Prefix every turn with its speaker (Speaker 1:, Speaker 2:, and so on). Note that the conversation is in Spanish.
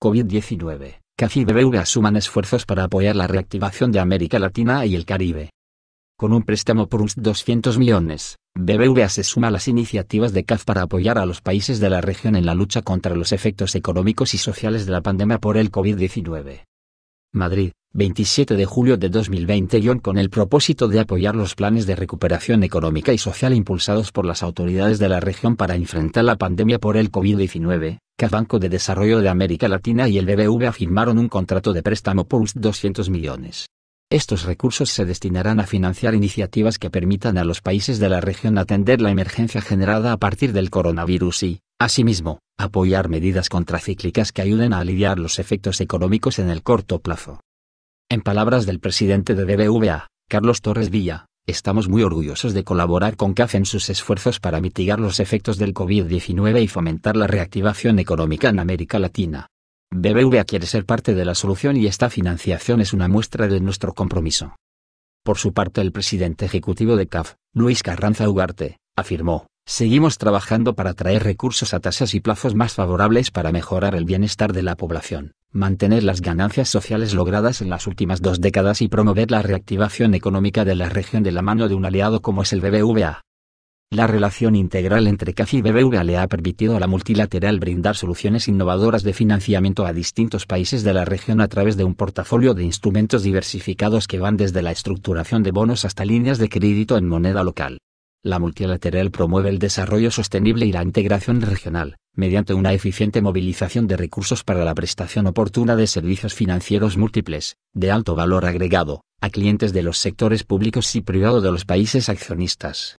Speaker 1: COVID-19, CAF BBVA suman esfuerzos para apoyar la reactivación de América Latina y el Caribe. Con un préstamo por 200 millones, BBVA se suma a las iniciativas de CAF para apoyar a los países de la región en la lucha contra los efectos económicos y sociales de la pandemia por el COVID-19. Madrid, 27 de julio de 2020 con el propósito de apoyar los planes de recuperación económica y social impulsados por las autoridades de la región para enfrentar la pandemia por el COVID-19, CAF Banco de Desarrollo de América Latina y el BBVA firmaron un contrato de préstamo por 200 millones. Estos recursos se destinarán a financiar iniciativas que permitan a los países de la región atender la emergencia generada a partir del coronavirus y, asimismo, apoyar medidas contracíclicas que ayuden a aliviar los efectos económicos en el corto plazo. En palabras del presidente de BBVA, Carlos Torres Villa, Estamos muy orgullosos de colaborar con CAF en sus esfuerzos para mitigar los efectos del COVID-19 y fomentar la reactivación económica en América Latina. BBVA quiere ser parte de la solución y esta financiación es una muestra de nuestro compromiso. Por su parte, el presidente ejecutivo de CAF, Luis Carranza Ugarte, afirmó, Seguimos trabajando para traer recursos a tasas y plazos más favorables para mejorar el bienestar de la población mantener las ganancias sociales logradas en las últimas dos décadas y promover la reactivación económica de la región de la mano de un aliado como es el BBVA. La relación integral entre CAF y BBVA le ha permitido a la multilateral brindar soluciones innovadoras de financiamiento a distintos países de la región a través de un portafolio de instrumentos diversificados que van desde la estructuración de bonos hasta líneas de crédito en moneda local. La multilateral promueve el desarrollo sostenible y la integración regional, mediante una eficiente movilización de recursos para la prestación oportuna de servicios financieros múltiples, de alto valor agregado, a clientes de los sectores públicos y privado de los países accionistas.